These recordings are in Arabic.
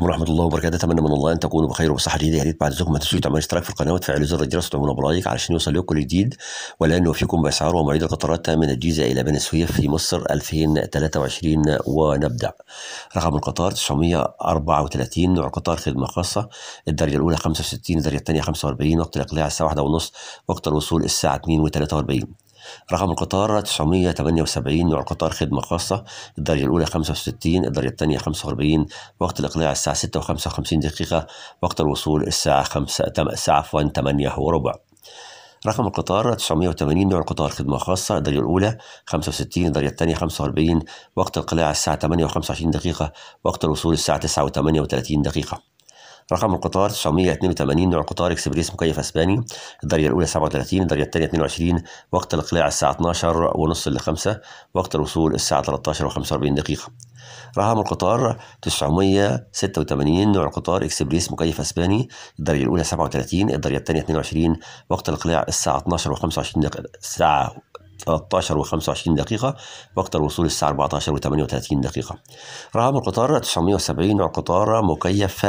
ورحمة الله وبركاته أتمنى من الله أن تكونوا بخير وبصحة جيدة يا ريت بعد ذلك ما تنسوش تعملوا اشتراك في القناة وتفعلوا زر الجرس وتعملوا بلايك علشان يوصل لكم كل جديد ولأنه فيكم بأسعار ومواعيد القطارات من الجيزة إلى بني سويف في مصر 2023 ونبدأ رقم القطار 934 نوع القطار خدمة خاصة الدرجة الأولى 65 الدرجة الثانية 45 وقت الإقلاع الساعة 1:30 وقت الوصول الساعة 2:43 رقم القطار 978 نوع القطار خدمة خاصة الدرجة الأولى 65 الدرجة الثانية 45 وقت الإقلاع الساعة 6 و55 دقيقة وقت الوصول الساعة 5 الساعة عفوا 8 وربع رقم القطار 980 نوع القطار خدمة خاصة الدرجة الأولى 65 الدرجة الثانية 45 وقت القلاع الساعة 8 و25 دقيقة وقت الوصول الساعة 9 و38 دقيقة رقم القطار 982 نوع قطار اكسبريس مكيف اسباني الدرجه الاولى 37 الدرجه الثانيه 22 وقت الاقلاع الساعه 12 ونص ل 5 وقت الوصول الساعه 13 و45 دقيقه رقم القطار 986 نوع القطار اكسبريس مكيف اسباني الدرجه الاولى 37 الدرجه الثانيه 22 وقت الاقلاع الساعه 12 و25 دقيقه الساعه 13 و25 دقيقة وقت الوصول الساعة 14 و38 دقيقة رقم القطار 970 نوع قطار مكيف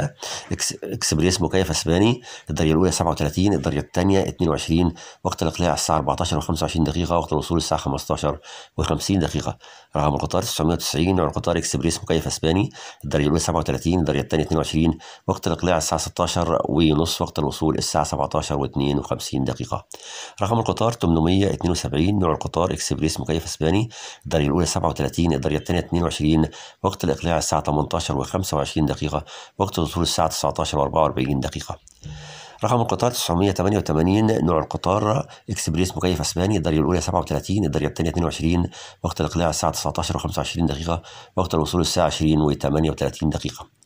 اكسبريس مكيف اسباني الدرجة الأولى 37 الدرجة الثانية 22 وقت الإقلاع الساعة 14 و25 دقيقة وقت الوصول الساعة 15 و50 دقيقة رقم القطار 990 نوع قطار اكسبريس مكيف اسباني الدرجة الأولى 37 الدرجة الثانية 22 وقت الإقلاع الساعة 16 ونص وقت الوصول الساعة 17 و52 دقيقة رقم القطار 872 نوع القطار اكسبريس مكيف اسباني الدرجه الاولى 37 الدرجه الثانيه 22 وقت الاقلاع الساعه 18 و25 دقيقه وقت الوصول الساعه 19 و44 دقيقه رقم القطار 988 نوع القطار اكسبريس مكيف اسباني الدرجه الاولى 37 الدرجه الثانيه 22 وقت الاقلاع الساعه 19 و25 دقيقه وقت الوصول الساعه 20 و38 دقيقه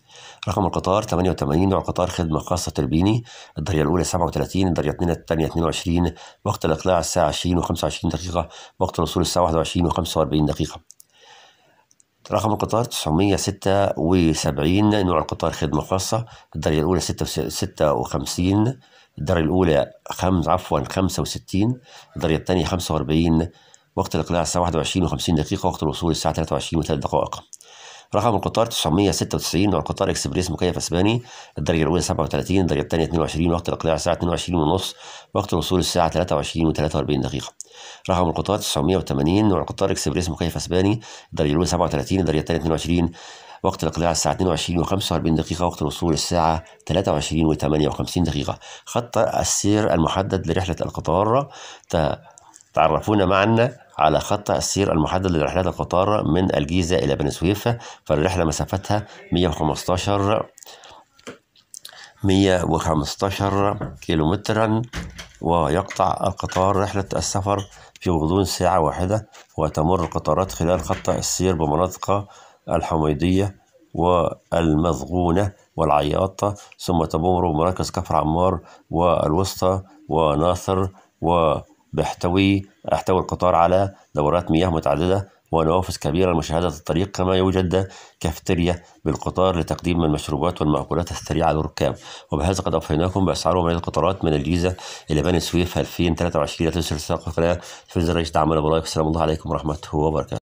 رقم القطار 88 نوع قطار خدمة خاصة تربيني الدرجة الأولى 37 الدرجة الثانية 22 وقت الإقلاع الساعة 20 و25 دقيقة وقت الوصول الساعة 21 و45 دقيقة رقم القطار 976 نوع القطار خدمة خاصة الدرجة الأولى 56 الدرجة الأولى خمس عفوا 65 الدرجة الثانية 45 وقت الإقلاع الساعة 21 و50 دقيقة وقت الوصول الساعة 23 و3 دقائق رقم القطار 996 والقطار القطار اكسبريس مكيف اسباني الدرجه الاولى 37 الدرجه الثانيه 22 وقت الاقلاع الساعه 22 ونص وقت الوصول الساعه 23 و43 دقيقه رقم القطار 980 والقطار القطار اكسبريس مكيف اسباني الدرجه الاولى 37 الدرجه الثانيه 22 وقت الإقلاع الساعة 22 و45 دقيقة وقت الوصول الساعة 23 و58 دقيقة خط السير المحدد لرحلة القطار تعرفونا معنا على خط السير المحدد لرحلات القطار من الجيزة إلى بني سويف فالرحلة مسافتها 115 115 كيلومترا ويقطع القطار رحلة السفر في غضون ساعة واحدة وتمر القطارات خلال خط السير بمناطق الحميدية والمضغونة والعياطة ثم تمر بمراكز كفر عمار والوسطى وناصر و بيحتوي يحتوي القطار على دورات مياه متعددة ونوافذ كبيرة لمشاهدة الطريق كما يوجد كافتيريا بالقطار لتقديم المشروبات والمأكولات السريعة للركاب وبهذا قد أوفيناكم بأسعار ومعيد القطارات من الجيزة إلى بني سويف 2023 لا تنسوا الاشتراك في القناة في زر تعمل برايك السلام الله عليكم ورحمة الله وبركاته